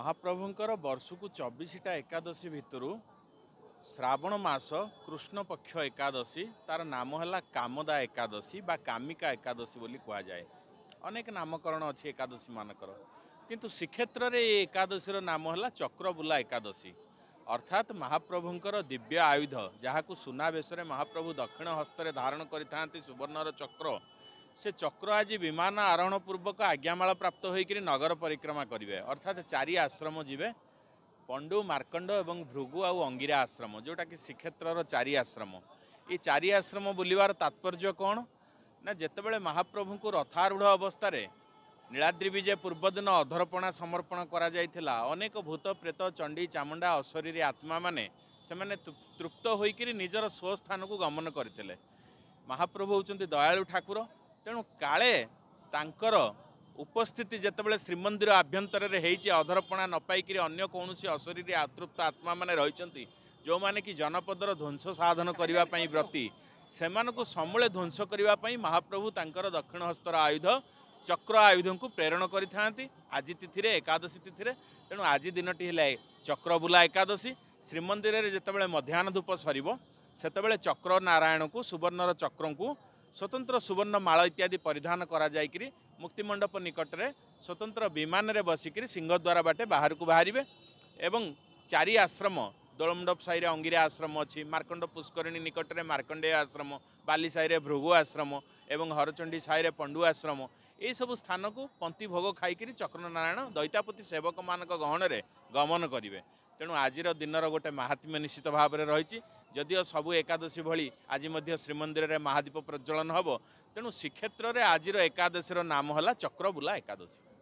ମହାପ୍ରଭୁଙ୍କର ବର୍ଷକୁ ଚବିଶଟା ଏକାଦଶୀ ଭିତରୁ ଶ୍ରାବଣ ମାସ କୃଷ୍ଣ ପକ୍ଷ ଏକାଦଶୀ ତା'ର ନାମ ହେଲା କାମଦା ଏକାଦଶୀ ବା କାମିକା ଏକାଦଶୀ ବୋଲି କୁହାଯାଏ ଅନେକ ନାମକରଣ ଅଛି ଏକାଦଶୀମାନଙ୍କର କିନ୍ତୁ ଶ୍ରୀକ୍ଷେତ୍ରରେ ଏ ଏକାଦଶୀର ନାମ ହେଲା ଚକ୍ରବୁଲା ଏକାଦଶୀ ଅର୍ଥାତ୍ ମହାପ୍ରଭୁଙ୍କର ଦିବ୍ୟ ଆୟୁଧ ଯାହାକୁ ସୁନାବେଶରେ ମହାପ୍ରଭୁ ଦକ୍ଷିଣ ହସ୍ତରେ ଧାରଣ କରିଥାନ୍ତି ସୁବର୍ଣ୍ଣର ଚକ୍ର ସେ ଚକ୍ର ଆଜି ବିମାନ ଆରୋହଣ ପୂର୍ବକ ଆଜ୍ଞାମାଳ ପ୍ରାପ୍ତ ହୋଇକରି ନଗର ପରିକ୍ରମା କରିବେ ଅର୍ଥାତ୍ ଚାରି ଆଶ୍ରମ ଯିବେ ପଣ୍ଡୁ ମାର୍କଣ୍ଡ ଏବଂ ଭୃଗୁ ଆଉ ଅଙ୍ଗିରା ଆଶ୍ରମ ଯେଉଁଟାକି ଶ୍ରୀକ୍ଷେତ୍ରର ଚାରି ଆଶ୍ରମ ଏ ଚାରି ଆଶ୍ରମ ବୁଲିବାର ତାତ୍ପର୍ଯ୍ୟ କ'ଣ ନା ଯେତେବେଳେ ମହାପ୍ରଭୁଙ୍କୁ ରଥାରୂଢ଼ ଅବସ୍ଥାରେ ନୀଳାଦ୍ରୀ ବିଜେ ପୂର୍ବଦିନ ଅଧରପଣା ସମର୍ପଣ କରାଯାଇଥିଲା ଅନେକ ଭୂତ ପ୍ରେତ ଚଣ୍ଡୀ ଚାମୁଣ୍ଡା ଅଶରୀରୀ ଆତ୍ମାମାନେ ସେମାନେ ତୃପ୍ତ ହୋଇକରି ନିଜର ସ୍ୱସ୍ଥାନକୁ ଗମନ କରିଥିଲେ ମହାପ୍ରଭୁ ହେଉଛନ୍ତି ଦୟାଳୁ ଠାକୁର ତେଣୁ କାଳେ ତାଙ୍କର ଉପସ୍ଥିତି ଯେତେବେଳେ ଶ୍ରୀମନ୍ଦିର ଆଭ୍ୟନ୍ତରରେ ହେଇଛି ଅଧରପଣା ନ ପାଇକିରି ଅନ୍ୟ କୌଣସି ଅଶରୀରୀ ଆତୃପ୍ତ ଆତ୍ମାମାନେ ରହିଛନ୍ତି ଯେଉଁମାନେ କି ଜନପଦର ଧ୍ୱଂସ ସାଧନ କରିବା ପାଇଁ ବ୍ରତୀ ସେମାନଙ୍କୁ ସମୂଳେ ଧ୍ୱଂସ କରିବା ପାଇଁ ମହାପ୍ରଭୁ ତାଙ୍କର ଦକ୍ଷିଣ ହସ୍ତର ଆୟୁଧ ଚକ୍ର ଆୟୁଧଙ୍କୁ ପ୍ରେରଣ କରିଥାନ୍ତି ଆଜି ତିଥିରେ ଏକାଦଶୀ ତିଥିରେ ତେଣୁ ଆଜି ଦିନଟି ହେଲା ଚକ୍ର ବୁଲା ଏକାଦଶୀ ଶ୍ରୀମନ୍ଦିରରେ ଯେତେବେଳେ ମଧ୍ୟାହ୍ନ ଧୂପ ସରିବ ସେତେବେଳେ ଚକ୍ର ନାରାୟଣକୁ ସୁବର୍ଣ୍ଣର ଚକ୍ରଙ୍କୁ ସ୍ୱତନ୍ତ୍ର ସୁବର୍ଣ୍ଣ ମାଳ ଇତ୍ୟାଦି ପରିଧାନ କରାଯାଇକରି ମୁକ୍ତିମଣ୍ଡପ ନିକଟରେ ସ୍ୱତନ୍ତ୍ର ବିମାନରେ ବସିକରି ସିଂହଦ୍ୱାର ବାଟେ ବାହାରକୁ ବାହାରିବେ ଏବଂ ଚାରି ଆଶ୍ରମ ଦୋଳମଣ୍ଡପ ସାହିରେ ଅଙ୍ଗିରା ଆଶ୍ରମ ଅଛି ମାର୍କଣ୍ଡ ପୁଷ୍କରିଣୀ ନିକଟରେ ମାର୍କଣ୍ଡେୟ ଆଶ୍ରମ ବାଲି ସାହିରେ ଭୃଗୁ ଆଶ୍ରମ ଏବଂ ହରଚଣ୍ଡୀ ସାହିରେ ପଣ୍ଡୁ ଆଶ୍ରମ ଏହିସବୁ ସ୍ଥାନକୁ ପନ୍ତି ଭୋଗ ଖାଇକରି ଚକ୍ରନାରାୟଣ ଦୈତାପତି ସେବକମାନଙ୍କ ଗହଣରେ ଗମନ କରିବେ ତେଣୁ ଆଜିର ଦିନର ଗୋଟେ ମାହାତ୍ମ୍ୟ ନିଶ୍ଚିତ ଭାବରେ ରହିଛି ଯଦିଓ ସବୁ ଏକାଦଶୀ ଭଳି ଆଜି ମଧ୍ୟ ଶ୍ରୀମନ୍ଦିରରେ ମହାଦୀପ ପ୍ରଜ୍ଜଳନ ହେବ ତେଣୁ ଶ୍ରୀକ୍ଷେତ୍ରରେ ଆଜିର ଏକାଦଶୀର ନାମ ହେଲା ଚକ୍ରବୁଲା ଏକାଦଶୀ